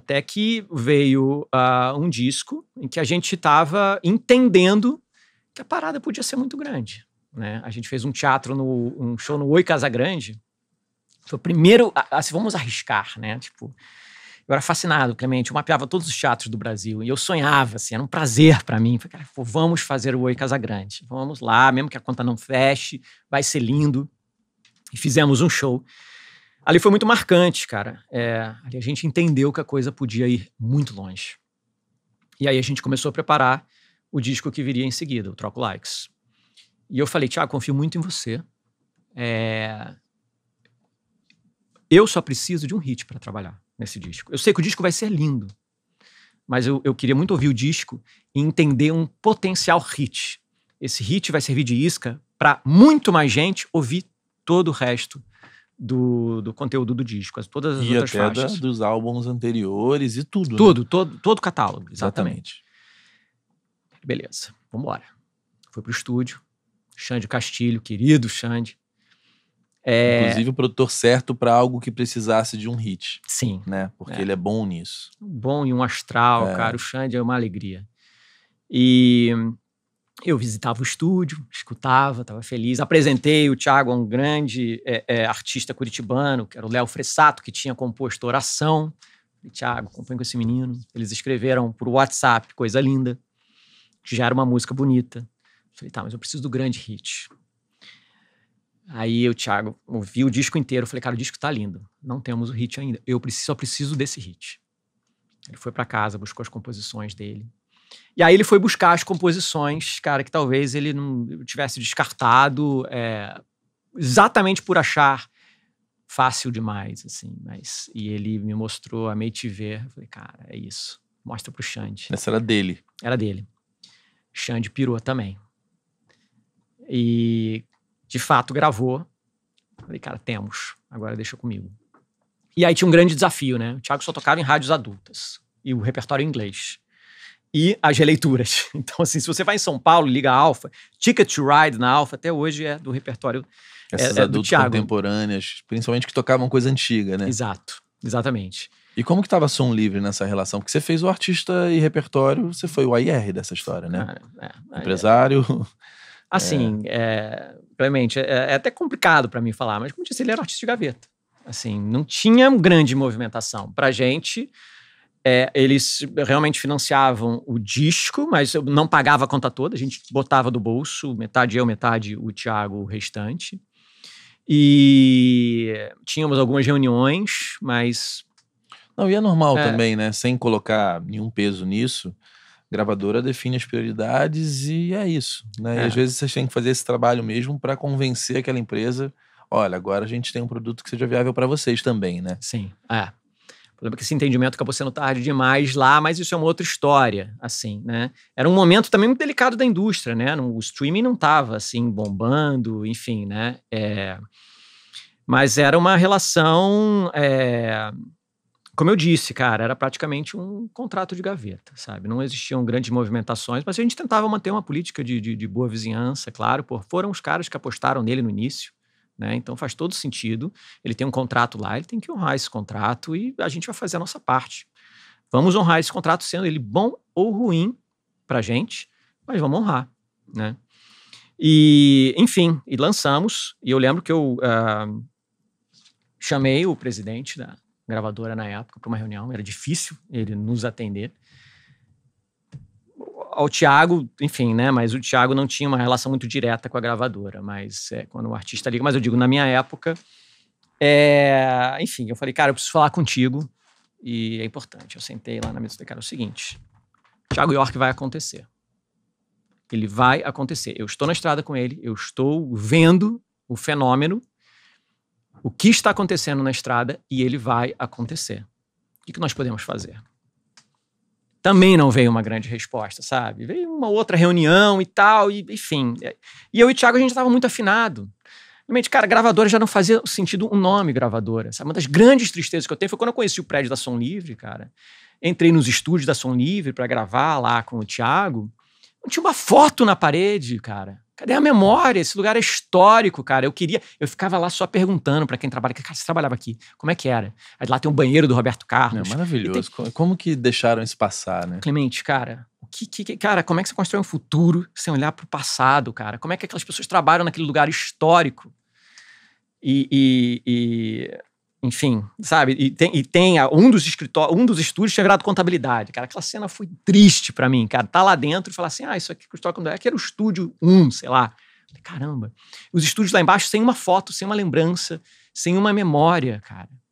Até que veio uh, um disco em que a gente estava entendendo que a parada podia ser muito grande. Né? A gente fez um teatro, no, um show no Oi Casa Grande. Foi o primeiro, assim, vamos arriscar, né? Tipo, eu era fascinado, Clemente. Eu mapeava todos os teatros do Brasil e eu sonhava, assim, era um prazer para mim. Falei, cara, vamos fazer o Oi Casa Grande. Vamos lá, mesmo que a conta não feche, vai ser lindo. E fizemos um show Ali foi muito marcante, cara. É, ali a gente entendeu que a coisa podia ir muito longe. E aí a gente começou a preparar o disco que viria em seguida, o Troco Likes. E eu falei, Tiago, confio muito em você. É... Eu só preciso de um hit para trabalhar nesse disco. Eu sei que o disco vai ser lindo, mas eu, eu queria muito ouvir o disco e entender um potencial hit. Esse hit vai servir de isca para muito mais gente ouvir todo o resto do, do conteúdo do disco, as, todas as e outras até faixas. Da, dos álbuns anteriores e tudo. Né? Tudo, né? todo, todo o catálogo, exatamente. exatamente. Beleza, vamos embora. Foi pro estúdio, Xande Castilho, querido Xande. É... Inclusive o produtor certo para algo que precisasse de um hit. Sim. Né? Porque é. ele é bom nisso. Bom e um astral, é. cara. O Xande é uma alegria. E eu visitava o estúdio, escutava, estava feliz. Apresentei o Thiago a um grande é, é, artista curitibano, que era o Léo Fressato, que tinha composto Oração. E, Thiago, compõe com esse menino. Eles escreveram por WhatsApp, coisa linda, que já era uma música bonita. falei, tá, mas eu preciso do grande hit. Aí o Thiago ouvi o disco inteiro, falei, cara, o disco tá lindo, não temos o hit ainda. Eu preciso, só preciso desse hit. Ele foi para casa, buscou as composições dele, e aí ele foi buscar as composições, cara, que talvez ele não tivesse descartado é, exatamente por achar fácil demais, assim. Mas e ele me mostrou a Meitiver, falei, cara, é isso. Mostra pro Xande. Essa era dele. Era dele. Xande pirou também. E de fato gravou. Falei, cara, temos. Agora deixa comigo. E aí tinha um grande desafio, né? O Thiago só tocava em rádios adultas e o repertório em inglês e as releituras. Então, assim, se você vai em São Paulo, liga a Alfa, Ticket to Ride na Alfa, até hoje é do repertório é, Essas é, é do Thiago. contemporâneas, principalmente que tocavam coisa antiga, né? Exato, exatamente. E como que estava som livre nessa relação? Porque você fez o artista e repertório, você foi o AIR dessa história, né? Cara, é, é. Empresário. Assim, é, é... é, até complicado para mim falar, mas como disse, ele era um artista de gaveta. Assim, não tinha grande movimentação. Pra gente, é, eles realmente financiavam o disco, mas eu não pagava a conta toda, a gente botava do bolso, metade eu, metade o Tiago, o restante. E tínhamos algumas reuniões, mas. Não, e é normal é. também, né? Sem colocar nenhum peso nisso, gravadora define as prioridades e é isso. Né? É. E às vezes vocês têm que fazer esse trabalho mesmo para convencer aquela empresa olha, agora a gente tem um produto que seja viável para vocês também, né? Sim, é lembro que esse entendimento acabou sendo tarde demais lá, mas isso é uma outra história, assim, né? Era um momento também muito delicado da indústria, né? O streaming não estava, assim, bombando, enfim, né? É... Mas era uma relação, é... como eu disse, cara, era praticamente um contrato de gaveta, sabe? Não existiam grandes movimentações, mas a gente tentava manter uma política de, de, de boa vizinhança, claro. foram os caras que apostaram nele no início, né? Então faz todo sentido. Ele tem um contrato lá, ele tem que honrar esse contrato e a gente vai fazer a nossa parte. Vamos honrar esse contrato, sendo ele bom ou ruim para a gente, mas vamos honrar. Né? E, enfim, e lançamos. E eu lembro que eu uh, chamei o presidente da gravadora na época para uma reunião, era difícil ele nos atender ao Thiago, enfim, né? Mas o Thiago não tinha uma relação muito direta com a gravadora. Mas é, quando o artista liga, mas eu digo, na minha época, é, enfim, eu falei, cara, eu preciso falar contigo. E é importante. Eu sentei lá na mesa e falei, cara, é o seguinte: Thiago York vai acontecer. Ele vai acontecer. Eu estou na estrada com ele, eu estou vendo o fenômeno, o que está acontecendo na estrada, e ele vai acontecer. O que nós podemos fazer? também não veio uma grande resposta, sabe? Veio uma outra reunião e tal, e, enfim. E eu e o Thiago, a gente estava muito afinado. Realmente, cara, gravadora já não fazia sentido um nome gravadora. Sabe? Uma das grandes tristezas que eu tenho foi quando eu conheci o prédio da Som Livre, cara. Entrei nos estúdios da Som Livre para gravar lá com o Thiago. Não tinha uma foto na parede, cara. Cadê a memória? Esse lugar é histórico, cara. Eu queria. Eu ficava lá só perguntando para quem trabalha. Cara, você trabalhava aqui? Como é que era? Aí lá tem um banheiro do Roberto Carlos. É maravilhoso. Tem... Como que deixaram isso passar, né? Clemente, cara, que, que, que, cara, como é que você constrói um futuro sem olhar para o passado, cara? Como é que aquelas pessoas trabalham naquele lugar histórico? E, e, e enfim, sabe? E tem, e tem a, um dos escritórios, um dos estúdios tinha virado contabilidade, cara. Aquela cena foi triste para mim, cara. Tá lá dentro e falar assim: ah, isso aqui que quando é que era o estúdio 1, sei lá. Caramba. Os estúdios lá embaixo sem uma foto, sem uma lembrança, sem uma memória, cara.